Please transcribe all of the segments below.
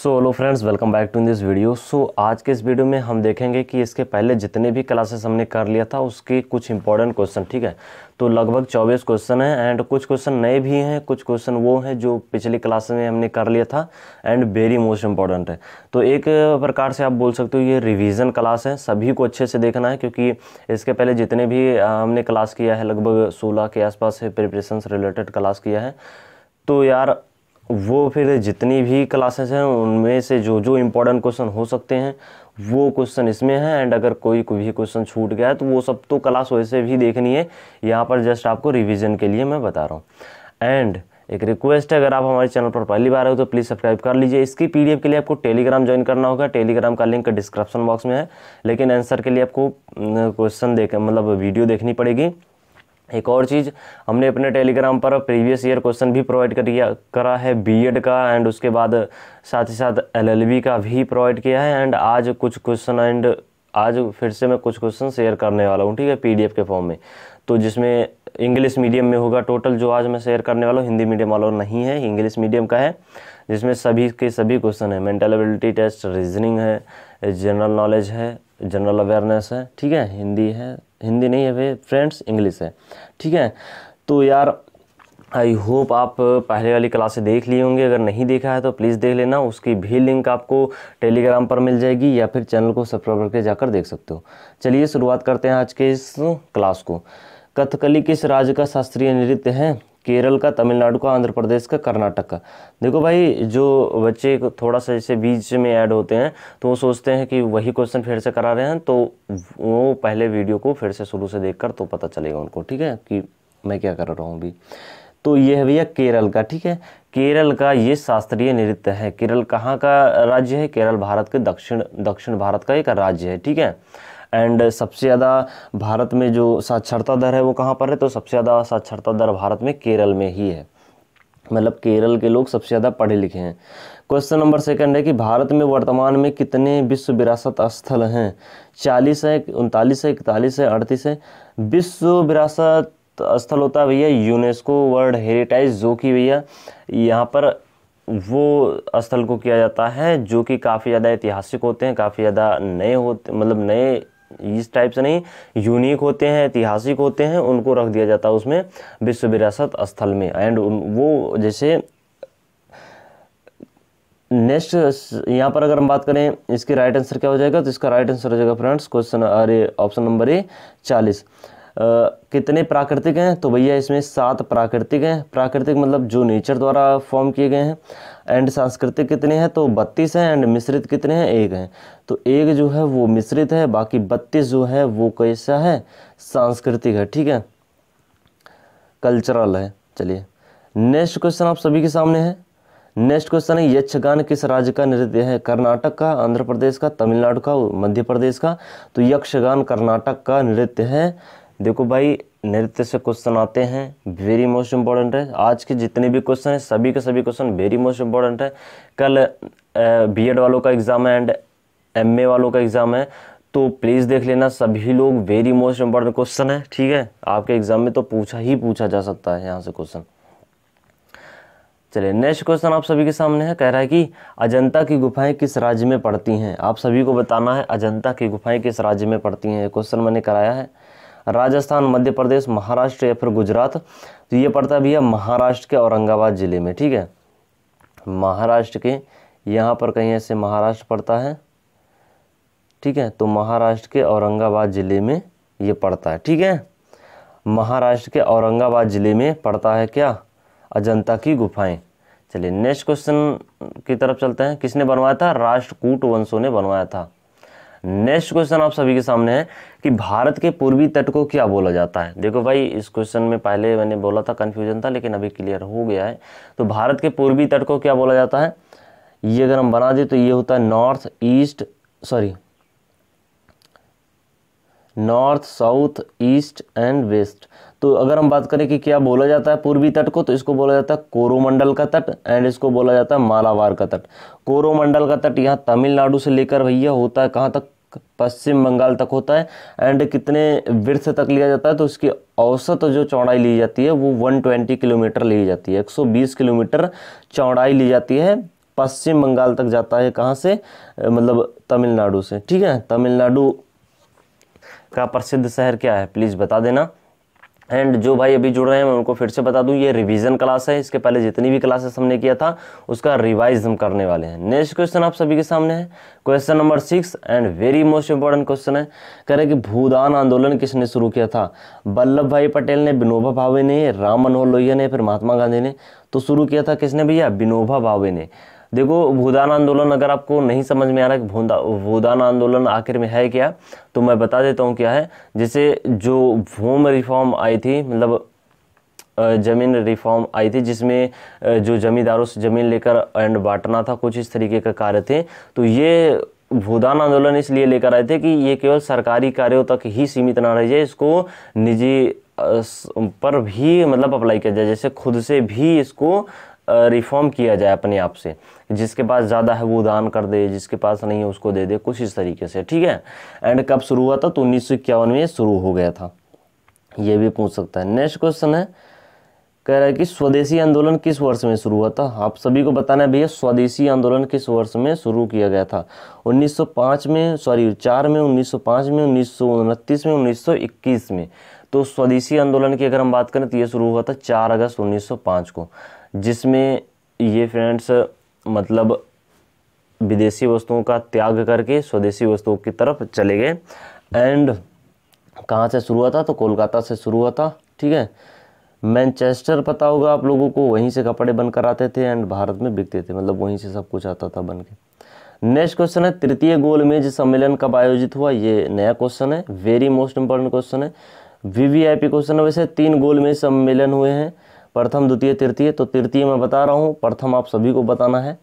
so hello friends welcome back to in this video so आज के इस video में हम देखेंगे कि इसके पहले जितने भी क्लासेस हमने कर लिया था उसके कुछ इंपॉर्टेंट क्वेश्चन ठीक है तो लगभग 24 क्वेश्चन हैं एंड कुछ क्वेश्चन नए भी हैं कुछ क्वेश्चन वो हैं जो पिछली क्लास में हमने कर लिया था एंड वेरी मोस्ट इंपॉर्टेंट है तो एक प्रकार से आप बोल सकते हो ये रिविजन क्लास है सभी को अच्छे से देखना है क्योंकि इसके पहले जितने भी हमने क्लास किया है लगभग सोलह के आसपास प्रिपरेशन रिलेटेड क्लास किया है तो यार वो फिर जितनी भी क्लासेस हैं उनमें से जो जो इम्पोर्टेंट क्वेश्चन हो सकते हैं वो क्वेश्चन इसमें है एंड अगर कोई कोई भी क्वेश्चन छूट गया है तो वो सब तो क्लास वैसे भी देखनी है यहाँ पर जस्ट आपको रिविज़न के लिए मैं बता रहा हूँ एंड एक रिक्वेस्ट है अगर आप हमारे चैनल पर पहली बार हो तो प्लीज़ सब्सक्राइब कर लीजिए इसकी पी के लिए आपको टेलीग्राम ज्वाइन करना होगा टेलीग्राम का लिंक डिस्क्रिप्शन बॉक्स में है लेकिन आंसर के लिए आपको क्वेश्चन देख मतलब वीडियो देखनी पड़ेगी एक और चीज़ हमने अपने टेलीग्राम पर प्रीवियस ईयर क्वेश्चन भी प्रोवाइड कर किया करा है बीएड का एंड उसके बाद साथ ही साथ एलएलबी का भी प्रोवाइड किया है एंड आज कुछ क्वेश्चन एंड आज फिर से मैं कुछ क्वेश्चन शेयर करने वाला हूँ ठीक है पीडीएफ के फॉर्म में तो जिसमें इंग्लिश मीडियम में होगा टोटल जो आज मैं शेयर करने वाला हूँ हिंदी मीडियम वाला नहीं है इंग्लिश मीडियम का है जिसमें सभी के सभी क्वेश्चन है मेंटल एबिलिटी टेस्ट रीजनिंग है जनरल नॉलेज है जनरल अवेयरनेस है ठीक है हिंदी है हिंदी नहीं है वे फ्रेंड्स इंग्लिश है ठीक है तो यार आई होप आप पहले वाली क्लासें देख लिए होंगे अगर नहीं देखा है तो प्लीज़ देख लेना उसकी भी लिंक आपको टेलीग्राम पर मिल जाएगी या फिर चैनल को सब्सक्राइब करके जाकर देख सकते हो चलिए शुरुआत करते हैं आज के इस क्लास को कथकली किस राज्य का शास्त्रीय नृत्य है केरल का तमिलनाडु का आंध्र प्रदेश का कर्नाटक का देखो भाई जो बच्चे थोड़ा सा जैसे बीच में ऐड होते हैं तो वो सोचते हैं कि वही क्वेश्चन फिर से करा रहे हैं तो वो पहले वीडियो को फिर से शुरू से देखकर तो पता चलेगा उनको ठीक है कि मैं क्या कर रहा हूँ अभी तो ये है भैया केरल का ठीक है केरल का ये शास्त्रीय नृत्य है केरल कहाँ का राज्य है केरल भारत के दक्षिण दक्षिण भारत का एक राज्य है ठीक है एंड सबसे ज़्यादा भारत में जो साक्षरता दर है वो कहाँ पर है तो सबसे ज़्यादा साक्षरता दर भारत में केरल में ही है मतलब केरल के लोग सबसे ज़्यादा पढ़े लिखे हैं क्वेश्चन नंबर सेकंड है कि भारत में वर्तमान में कितने विश्व विरासत स्थल हैं चालीस है उनतालीस है इकतालीस है अड़तीस है विश्व विरासत स्थल होता है भैया यूनेस्को वर्ल्ड हेरिटेज जो कि भैया यहाँ पर वो स्थल को किया जाता है जो कि काफ़ी ज़्यादा ऐतिहासिक होते हैं काफ़ी ज़्यादा नए होते मतलब नए इस टाइप से नहीं यूनिक होते हैं ऐतिहासिक होते हैं उनको रख दिया जाता है उसमें विश्व विरासत स्थल में एंड वो जैसे नेक्स्ट यहाँ पर अगर हम बात करें इसके राइट आंसर क्या हो जाएगा तो इसका राइट आंसर हो जाएगा फ्रेंड्स क्वेश्चन अरे ऑप्शन नंबर ए चालीस कितने प्राकृतिक हैं तो भैया इसमें सात प्राकृतिक हैं प्राकृतिक मतलब जो नेचर द्वारा फॉर्म किए गए हैं एंड सांस्कृतिक कितने हैं तो बत्तीस हैं एंड मिश्रित कितने हैं एक हैं तो एक जो है वो मिश्रित है बाकी बत्तीस जो है वो कैसा है सांस्कृतिक है ठीक है कल्चरल है चलिए नेक्स्ट क्वेश्चन आप सभी के सामने है नेक्स्ट क्वेश्चन है यक्षगान किस राज्य का नृत्य है कर्नाटक का आंध्र प्रदेश का तमिलनाडु का मध्य प्रदेश का तो यक्षगान कर्नाटक का नृत्य है देखो भाई नृत्य से क्वेश्चन आते हैं वेरी मोस्ट इम्पोर्टेंट है आज के जितने भी क्वेश्चन हैं सभी के सभी क्वेश्चन वेरी मोस्ट इम्पोर्टेंट है कल एड वालों का एग्ज़ाम है एंड ए वालों का एग्ज़ाम है तो प्लीज़ देख लेना सभी लोग वेरी मोस्ट इम्पोर्टेंट क्वेश्चन है ठीक है आपके एग्ज़ाम में तो पूछा ही पूछा जा सकता है यहाँ से क्वेश्चन चलिए नेक्स्ट क्वेश्चन आप सभी के सामने है कह रहा है कि अजंता की गुफाएं किस राज्य में पड़ती हैं आप सभी को बताना है अजंता की गुफाएं किस राज्य में पड़ती हैं क्वेश्चन मैंने कराया है राजस्थान मध्य प्रदेश महाराष्ट्र या फिर गुजरात तो ये पड़ता भैया महाराष्ट्र के औरंगाबाद ज़िले में ठीक है महाराष्ट्र के यहाँ पर कहीं ऐसे महाराष्ट्र पड़ता है ठीक है तो महाराष्ट्र के औरंगाबाद ज़िले में ये पड़ता है ठीक है महाराष्ट्र के औरंगाबाद ज़िले में पड़ता है क्या अजंता की गुफाएं चलिए नेक्स्ट क्वेश्चन की तरफ चलते हैं किसने बनवाया था राष्ट्रकूट वंशों ने बनवाया था नेक्स्ट क्वेश्चन आप सभी के सामने है कि भारत के पूर्वी तट को क्या बोला जाता है देखो भाई इस क्वेश्चन में पहले मैंने बोला था कन्फ्यूजन था लेकिन अभी क्लियर हो गया है तो भारत के पूर्वी तट को क्या बोला जाता है ये अगर हम बना दें तो ये होता है north east sorry north south east and west तो अगर हम बात करें कि क्या बोला जाता है पूर्वी तट को तो इसको बोला जाता है कोरोमंडल का तट एंड इसको बोला जाता है मालावार का तट कोरोमंडल का तट यहाँ तमिलनाडु से लेकर भैया होता है कहाँ तक पश्चिम बंगाल तक होता है एंड कितने वृक्ष तक लिया जाता है तो उसकी औसत जो चौड़ाई ली जाती है वो 120 किलोमीटर ली जाती है 120 किलोमीटर चौड़ाई ली जाती है पश्चिम बंगाल तक जाता है कहाँ से मतलब तमिलनाडु से ठीक है तमिलनाडु का प्रसिद्ध शहर क्या है प्लीज़ बता देना एंड जो भाई अभी जुड़ रहे हैं मैं उनको फिर से बता दूं ये रिवीजन क्लास है इसके पहले जितनी भी क्लासेस हमने किया था उसका रिवाइज हम करने वाले हैं नेक्स्ट क्वेश्चन आप सभी के सामने है question number six and very most important question है कह रहे कि भूदान आंदोलन किसने शुरू किया था वल्लभ भाई पटेल ने विनोबा भावे ने राम मनोहर लोहिया ने फिर महात्मा गांधी ने तो शुरू किया था किसने भैया विनोबा भावे ने देखो भूदान आंदोलन अगर आपको नहीं समझ में आ रहा कि भूदान आंदोलन आखिर में है क्या तो मैं बता देता हूँ क्या है जैसे जो भूम रिफॉर्म आई थी मतलब ज़मीन रिफॉर्म आई थी जिसमें जो ज़मींदारों से ज़मीन लेकर एंड बांटना था कुछ इस तरीके का कार्य थे तो ये भूदान आंदोलन इसलिए लेकर आए थे कि ये केवल सरकारी कार्यों तक ही सीमित ना रह जाए इसको निजी पर भी मतलब अप्लाई किया जाए जैसे खुद से भी इसको रिफॉर्म किया जाए अपने आप से जिसके पास ज़्यादा है वो दान कर दे जिसके पास नहीं है उसको दे दे कुछ इस तरीके से ठीक है एंड कब शुरू हुआ था तो उन्नीस में शुरू हो गया था ये भी पूछ सकता है नेक्स्ट क्वेश्चन है कह रहा है कि स्वदेशी आंदोलन किस वर्ष में शुरू हुआ था आप सभी को बताना है भैया स्वदेशी आंदोलन किस वर्ष में शुरू किया गया था 1905 में सॉरी चार में 1905 में उन्नीस में 1921 में तो स्वदेशी आंदोलन की अगर हम बात करें तो ये शुरू हुआ था चार अगस्त 1905 को जिसमें ये फ्रेंड्स मतलब विदेशी वस्तुओं का त्याग करके स्वदेशी वस्तुओं की तरफ चले गए एंड कहाँ से शुरू हुआ था तो कोलकाता से शुरू हुआ था ठीक है मैनचेस्टर पता होगा आप लोगों को वहीं से कपड़े बनकर आते थे एंड भारत में बिकते थे मतलब वहीं से सब कुछ आता था बन के नेक्स्ट क्वेश्चन है तृतीय गोलमेज सम्मेलन कब आयोजित हुआ ये नया क्वेश्चन है वेरी मोस्ट इंपॉर्टेंट क्वेश्चन है वीवीआईपी क्वेश्चन है वैसे तीन गोल में सम्मेलन हुए हैं प्रथम द्वितीय तृतीय तो तृतीय मैं बता रहा हूँ प्रथम आप सभी को बताना है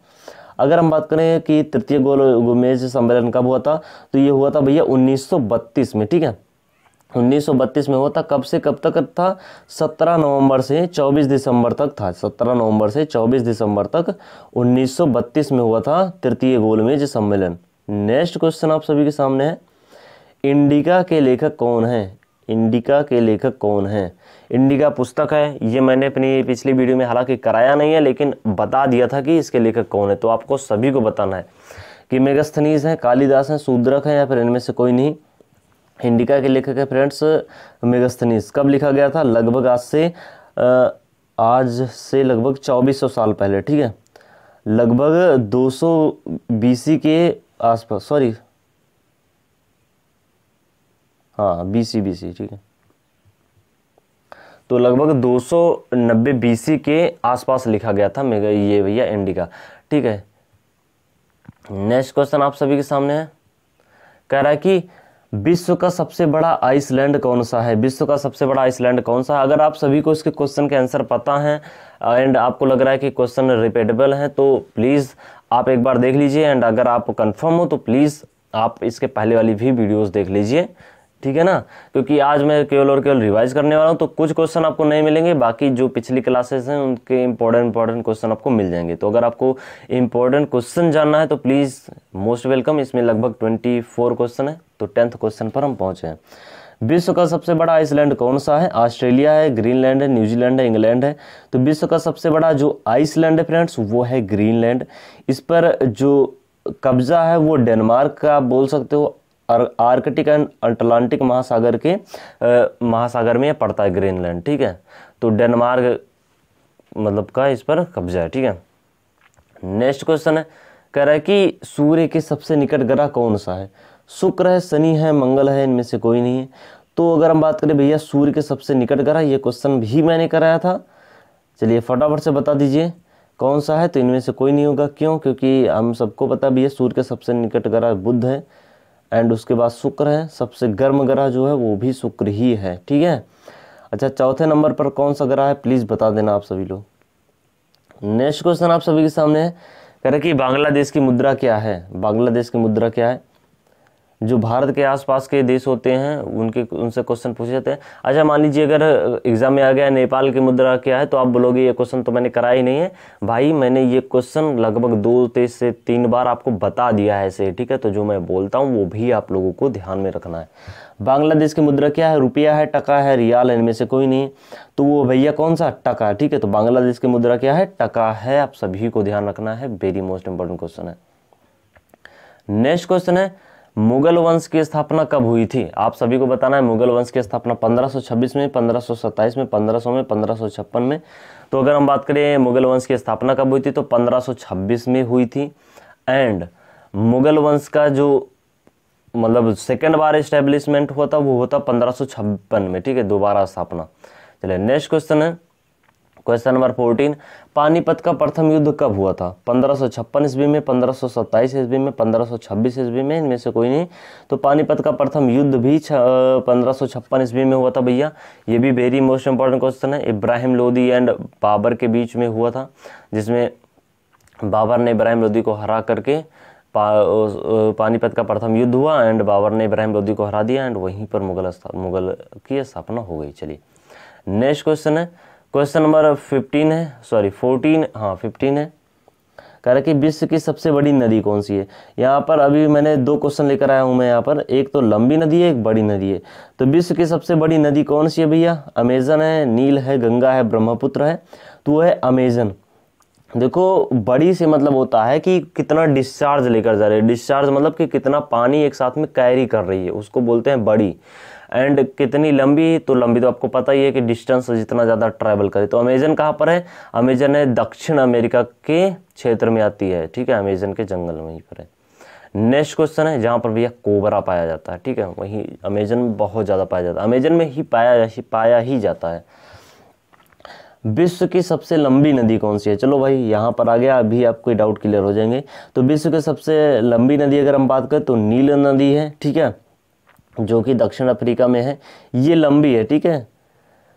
अगर हम बात करें कि तृतीय गोल गोमेज सम्मेलन कब हुआ था तो ये हुआ था भैया 1932 में ठीक है 1932 में हुआ था कब से कब तक था 17 नवंबर से 24 दिसंबर तक था 17 नवंबर से 24 दिसंबर तक 1932 में हुआ था तृतीय गोल मेज सम्मेलन नेक्स्ट क्वेश्चन आप सभी के सामने है इंडिका के लेखक कौन है इंडिका के लेखक कौन हैं इंडिका पुस्तक है ये मैंने अपनी पिछली वीडियो में हालांकि कराया नहीं है लेकिन बता दिया था कि इसके लेखक कौन है तो आपको सभी को बताना है कि मेगस्थनीज हैं कालिदास हैं शूद्रक हैं या फिर इनमें से कोई नहीं इंडिका के लेखक है फ्रेंड्स मेगस्थनीज कब लिखा गया था लगभग आज से आज से लगभग चौबीस साल पहले ठीक है लगभग दो सौ के आसपास सॉरी हाँ बी सी बी सी ठीक है तो लगभग 290 बीसी के आसपास लिखा गया था मेगा ये भैया एनडी का ठीक है नेक्स्ट क्वेश्चन आप सभी के सामने है कह रहा है कि विश्व का सबसे बड़ा आइसलैंड कौन सा है विश्व का सबसे बड़ा आइसलैंड कौन सा है अगर आप सभी को इसके क्वेश्चन के आंसर पता हैं एंड आपको लग रहा है कि क्वेश्चन रिपीटेबल हैं तो प्लीज़ आप एक बार देख लीजिए एंड अगर आप कंफर्म हो तो प्लीज़ आप इसके पहले वाली भी वीडियोस देख लीजिए ठीक है ना क्योंकि आज मैं केवल और केवल रिवाइज करने वाला हूँ तो कुछ क्वेश्चन आपको नहीं मिलेंगे बाकी जो पिछली क्लासेस हैं उनके इंपॉर्टेंट इंपॉर्टेंट क्वेश्चन आपको मिल जाएंगे तो अगर आपको इंपॉर्टेंट क्वेश्चन जानना है तो प्लीज़ मोस्ट वेलकम इसमें लगभग ट्वेंटी फोर क्वेश्चन है तो टेंथ क्वेश्चन पर हम पहुँचे हैं विश्व का सबसे बड़ा आइसलैंड कौन सा है ऑस्ट्रेलिया है ग्रीनलैंड है न्यूजीलैंड है इंग्लैंड है तो विश्व का सबसे बड़ा जो आइसलैंड है फ्रेंड्स वो है ग्रीनलैंड इस पर जो कब्जा है वो डेनमार्क का बोल सकते हो आर्कटिक एंड अटलांटिक महासागर के आ, महासागर में पड़ता है ग्रीनलैंड ठीक है तो डेनमार्क मतलब का इस पर कब्जा है ठीक है नेक्स्ट क्वेश्चन है कह रहा है कि सूर्य के सबसे निकट ग्रह कौन सा है शुक्र है शनि है मंगल है इनमें से कोई नहीं है तो अगर हम बात करें भैया सूर्य के सबसे निकट ग्रह ये क्वेश्चन भी मैंने कराया था चलिए फटाफट से बता दीजिए कौन सा है तो इनमें से कोई नहीं होगा क्यों क्योंकि हम सबको पता भी है सूर्य के सबसे निकट ग्रह बुद्ध है एंड उसके बाद शुक्र है सबसे गर्म ग्रह जो है वो भी शुक्र ही है ठीक है अच्छा चौथे नंबर पर कौन सा ग्रह है प्लीज़ बता देना आप सभी लोग नेक्स्ट क्वेश्चन आप सभी के सामने है कह रहे कि बांग्लादेश की मुद्रा क्या है बांग्लादेश की मुद्रा क्या है जो भारत के आसपास के देश होते हैं उनके उनसे क्वेश्चन पूछे जाते हैं अच्छा मान लीजिए अगर एग्ज़ाम में आ गया नेपाल की मुद्रा क्या है तो आप बोलोगे ये क्वेश्चन तो मैंने करा ही नहीं है भाई मैंने ये क्वेश्चन लगभग दो तेज से तीन बार आपको बता दिया है ऐसे ठीक है तो जो मैं बोलता हूँ वो भी आप लोगों को ध्यान में रखना है बांग्लादेश की मुद्रा क्या है रुपया है टका है रियाल इनमें से कोई नहीं तो वो भैया कौन सा टका ठीक है तो बांग्लादेश की मुद्रा क्या है टका है आप सभी को ध्यान रखना है वेरी मोस्ट इंपॉर्टेंट क्वेश्चन है नेक्स्ट क्वेश्चन है मुगल वंश की स्थापना कब हुई थी आप सभी को बताना है मुगल वंश की स्थापना 1526 में 1527 में 1500 में 1556 में तो अगर हम बात करें मुगल वंश की स्थापना कब हुई थी तो 1526 में हुई थी एंड मुगल वंश का जो मतलब सेकेंड बार स्टेब्लिशमेंट हुआ था वो होता पंद्रह में ठीक है दोबारा स्थापना चलिए नेक्स्ट क्वेश्चन है क्वेश्चन नंबर फोर्टीन पानीपत का प्रथम युद्ध कब हुआ था पंद्रह सौ छप्पन ईस्वी में पंद्रह सौ सत्ताईस ईस्वी में पंद्रह सौ छब्बीस ईस्वी में इनमें से कोई नहीं तो पानीपत का प्रथम युद्ध भी पंद्रह सौ छप्पन ईस्वी में हुआ था भैया ये भी वेरी मोस्ट इंपॉर्टेंट क्वेश्चन है इब्राहिम लोदी एंड बाबर के बीच में हुआ था जिसमें बाबर ने इब्राहिम लोदी को हरा करके पा, पानीपत का प्रथम युद्ध हुआ एंड बाबर ने इब्राहिम लोदी को हरा दिया एंड वहीं पर मुगल मुगल की स्थापना हो गई चलिए नेक्स्ट क्वेश्चन है क्वेश्चन नंबर फिफ्टीन है सॉरी फोर्टीन हाँ फिफ्टीन है कह रहा कि विश्व की सबसे बड़ी नदी कौन सी है यहाँ पर अभी मैंने दो क्वेश्चन लेकर आया हूँ मैं यहाँ पर एक तो लंबी नदी है एक बड़ी नदी है तो विश्व की सबसे बड़ी नदी कौन सी है भैया अमेजन है नील है गंगा है ब्रह्मपुत्र है तो वो है अमेजन देखो बड़ी से मतलब होता है कि कितना डिस्चार्ज लेकर जा रही है डिस्चार्ज मतलब कि कितना पानी एक साथ में कैरी कर रही है उसको बोलते हैं बड़ी एंड कितनी लंबी तो लंबी तो आपको पता ही है कि डिस्टेंस जितना ज़्यादा ट्रैवल करे तो अमेजन कहाँ पर है अमेजन है दक्षिण अमेरिका के क्षेत्र में आती है ठीक है अमेजन के जंगल वहीं पर है नेक्स्ट क्वेश्चन है जहाँ पर भैया कोबरा पाया जाता है ठीक है वहीं अमेजन में बहुत ज़्यादा पाया जाता है अमेजन में ही पाया पाया ही जाता है विश्व की सबसे लंबी नदी कौन सी है चलो भाई यहाँ पर आ गया अभी आपको डाउट क्लियर हो जाएंगे तो विश्व के सबसे लंबी नदी अगर हम बात करें तो नील नदी है ठीक है जो कि दक्षिण अफ्रीका में है ये लंबी है ठीक है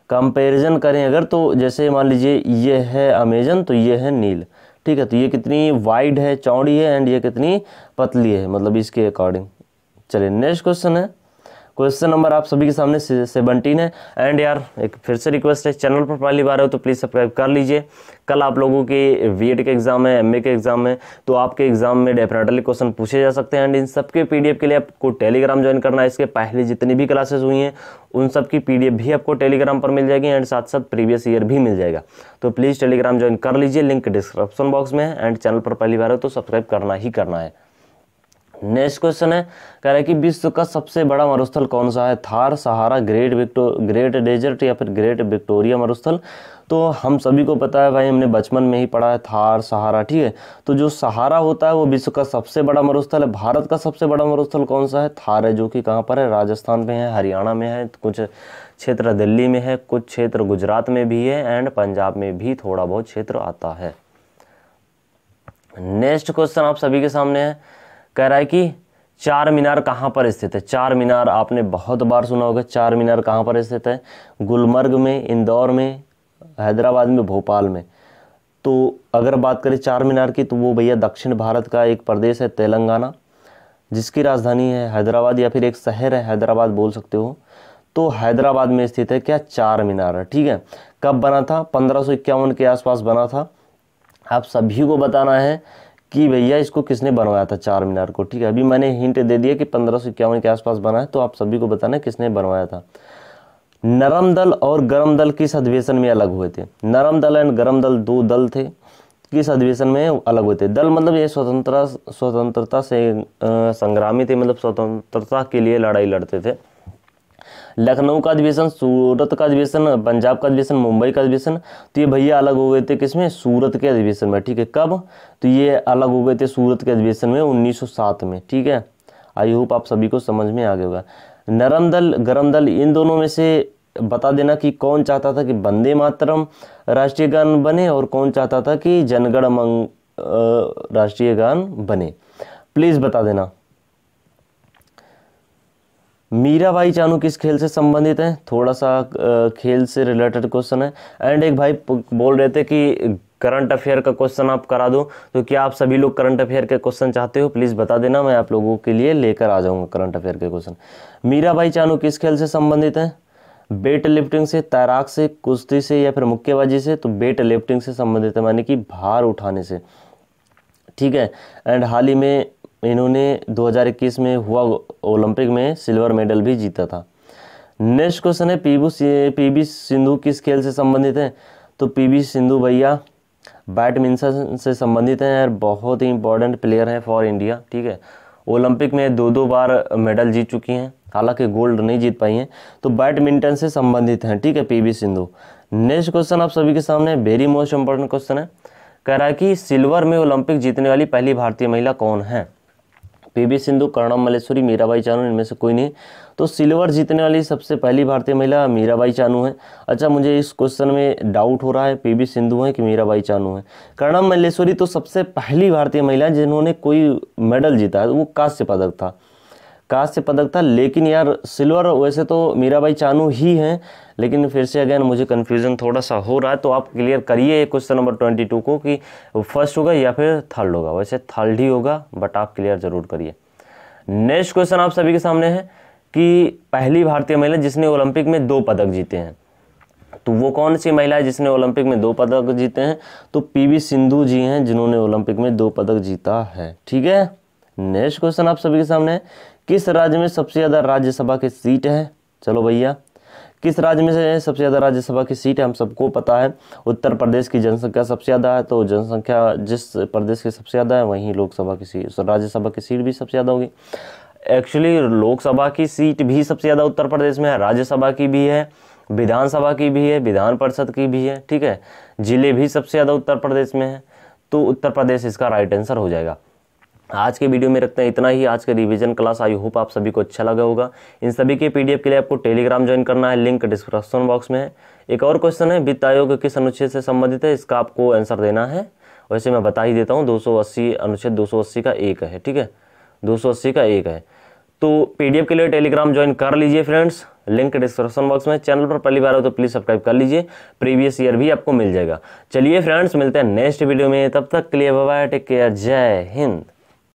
कंपैरिजन करें अगर तो जैसे मान लीजिए ये है अमेजन तो ये है नील ठीक है तो ये कितनी वाइड है चौड़ी है एंड ये कितनी पतली है मतलब इसके अकॉर्डिंग चलिए नेक्स्ट क्वेश्चन है क्वेश्चन नंबर आप सभी के सामने सेवनटीन है एंड यार एक फिर से रिक्वेस्ट है चैनल पर पहली बार हो तो प्लीज़ सब्सक्राइब कर लीजिए कल आप लोगों के बी के एग्ज़ाम है एम के एग्ज़ाम है तो आपके एग्ज़ाम में डेफिनेटली क्वेश्चन पूछे जा सकते हैं एंड इन सबके पी के लिए आपको टेलीग्राम ज्वाइन करना है इसके पहले जितनी भी क्लासेस हुई हैं उन सब की पी भी आपको टेलीग्राम पर मिल जाएगी एंड साथ साथ प्रीवियस ईयर भी मिल जाएगा तो प्लीज़ टेलीग्राम ज्वाइन कर लीजिए लिंक डिस्क्रिप्शन बॉक्स में है एंड चैनल पर पहली बार हो तो सब्सक्राइब करना ही करना है नेक्स्ट क्वेश्चन है कह रहा है कि विश्व का सबसे बड़ा मरुस्थल कौन सा है थार सहारा ग्रेट विक्टो ग्रेट डेजर्ट या फिर ग्रेट विक्टोरिया मरुस्थल तो हम सभी को पता है भाई हमने बचपन में ही पढ़ा है थार सहारा ठीक है तो जो सहारा होता है वो विश्व का सबसे बड़ा मरुस्थल है भारत का सबसे बड़ा मरुस्थल कौन सा है थार है जो कि कहाँ पर है राजस्थान में है हरियाणा में है कुछ क्षेत्र दिल्ली में है कुछ क्षेत्र गुजरात में भी है एंड पंजाब में भी थोड़ा बहुत क्षेत्र आता है नेक्स्ट क्वेश्चन आप सभी के सामने है कह रहा है कि चार मीनार कहाँ पर स्थित है चार मीनार आपने बहुत बार सुना होगा चार मीनार कहाँ पर स्थित है गुलमर्ग में इंदौर में हैदराबाद में भोपाल में तो अगर बात करें चार मीनार की तो वो भैया दक्षिण भारत का एक प्रदेश है तेलंगाना जिसकी राजधानी है हैदराबाद या फिर एक शहर है हैदराबाद बोल सकते हो तो हैदराबाद में स्थित है क्या चार मीनार है ठीक है कब बना था पंद्रह के आसपास बना था आप सभी को बताना है कि भैया इसको किसने बनवाया था चार मीनार को ठीक है अभी मैंने हिंट दे दिया कि पंद्रह सौ इक्यावन के आसपास बना है तो आप सभी को बताना किसने बनवाया था नरम दल और गर्म दल किस अधिवेशन में अलग हुए थे नरम दल एंड गर्म दल दो दल थे किस अधिवेशन में अलग हुए थे दल मतलब ये स्वतंत्रता स्वतंत्रता से संग्रामी थे मतलब स्वतंत्रता के लिए लड़ाई लड़ते थे लखनऊ का अधिवेशन सूरत का अधिवेशन पंजाब का अधिवेशन मुंबई का अधिवेशन तो ये भैया अलग हो गए थे किसमें सूरत के अधिवेशन में ठीक है कब तो ये अलग हो गए थे सूरत के अधिवेशन में 1907 में ठीक है आई होप आप सभी को समझ में आ गया होगा नरम दल गरम दल इन दोनों में से बता देना कि कौन चाहता था कि वंदे मातरम राष्ट्रीय गान बने और कौन चाहता था कि जनगण राष्ट्रीय गान बने प्लीज़ बता देना मीराबाई चानू किस खेल से संबंधित हैं थोड़ा सा खेल से रिलेटेड क्वेश्चन है एंड एक भाई बोल रहे थे कि करंट अफेयर का क्वेश्चन आप करा दो तो क्या आप सभी लोग करंट अफेयर के क्वेश्चन चाहते हो प्लीज़ बता देना मैं आप लोगों के लिए लेकर आ जाऊंगा करंट अफेयर के क्वेश्चन मीराबाई चानू किस खेल से संबंधित हैं वेट लिफ्टिंग से तैराक से कुश्ती से या फिर मुक्केबाजी से तो वेट लिफ्टिंग से संबंधित है मानी कि भार उठाने से ठीक है एंड हाल ही में इन्होंने 2021 में हुआ ओलंपिक में सिल्वर मेडल भी जीता था नेक्स्ट क्वेश्चन है पीबू पीबी सिंधु किस खेल से संबंधित हैं तो पीबी सिंधु भैया बैडमिंटन से संबंधित हैं यार बहुत ही इंपॉर्टेंट प्लेयर हैं फॉर इंडिया ठीक है ओलंपिक में दो दो बार मेडल जीत चुकी हैं हालांकि गोल्ड नहीं जीत पाई हैं तो बैडमिंटन से संबंधित हैं ठीक है पीवी सिंधु नेक्स्ट क्वेश्चन आप सभी के सामने वेरी मोस्ट इंपॉर्टेंट क्वेश्चन है कह रहा है कि सिल्वर में ओलंपिक जीतने वाली पहली भारतीय महिला कौन है पीवी सिंधु कर्णम मलेश्वरी मीराबाई चानू इनमें से कोई नहीं तो सिल्वर जीतने वाली सबसे पहली भारतीय महिला मीराबाई चानू है अच्छा मुझे इस क्वेश्चन में डाउट हो रहा है पीवी सिंधु है कि मीराबाई चानू है कर्णम मलेश्वरी तो सबसे पहली भारतीय महिला जिन्होंने कोई मेडल जीता है तो वो कांस्य पदक था कांस्य पदक था लेकिन यार सिल्वर वैसे तो मीराबाई चानू ही हैं लेकिन फिर से अगेन मुझे कन्फ्यूज़न थोड़ा सा हो रहा है तो आप क्लियर करिए क्वेश्चन नंबर ट्वेंटी टू को कि फर्स्ट होगा या फिर थर्ड होगा वैसे थर्ड ही होगा बट आप क्लियर ज़रूर करिए नेक्स्ट क्वेश्चन आप सभी के सामने है कि पहली भारतीय महिला जिसने ओलंपिक में दो पदक जीते हैं तो वो कौन सी महिला है जिसने ओलंपिक में दो पदक जीते हैं तो पीवी सिंधु जी हैं जिन्होंने ओलंपिक में दो पदक जीता है ठीक है नेक्स्ट क्वेश्चन आप सभी के सामने है किस राज्य में सबसे ज़्यादा राज्यसभा की सीट है चलो भैया किस राज्य में से सबसे ज़्यादा राज्यसभा की सीट है हम सबको पता है उत्तर प्रदेश की जनसंख्या सबसे ज़्यादा है तो जनसंख्या जिस प्रदेश की सबसे ज़्यादा है वहीं लोकसभा की सीट राज्यसभा की सीट भी सबसे ज़्यादा होगी एक्चुअली लोकसभा की सीट भी सबसे ज़्यादा उत्तर प्रदेश में है राज्यसभा की भी है विधानसभा की भी है विधान परिषद की भी है ठीक है ज़िले भी सबसे ज़्यादा उत्तर प्रदेश में है तो उत्तर प्रदेश इसका राइट आंसर हो जाएगा आज के वीडियो में रखते हैं इतना ही आज के रिवीजन क्लास आई होप आप सभी को अच्छा लगा होगा इन सभी के पीडीएफ के लिए आपको टेलीग्राम ज्वाइन करना है लिंक डिस्क्रिप्शन बॉक्स में है एक और क्वेश्चन है वित्त आयोग किस अनुच्छेद से संबंधित है इसका आपको आंसर देना है वैसे मैं बता ही देता हूँ दो अनुच्छेद दो का एक है ठीक है दो का एक है तो पी के लिए टेलीग्राम ज्वाइन कर लीजिए फ्रेंड्स लिंक डिस्क्रिप्शन बॉक्स में चैनल पर पहली बार हो तो प्लीज़ सब्सक्राइब कर लीजिए प्रीवियस ईयर भी आपको मिल जाएगा चलिए फ्रेंड्स मिलते हैं नेक्स्ट वीडियो में तब तक क्लियर बाय टेक केयर जय हिंद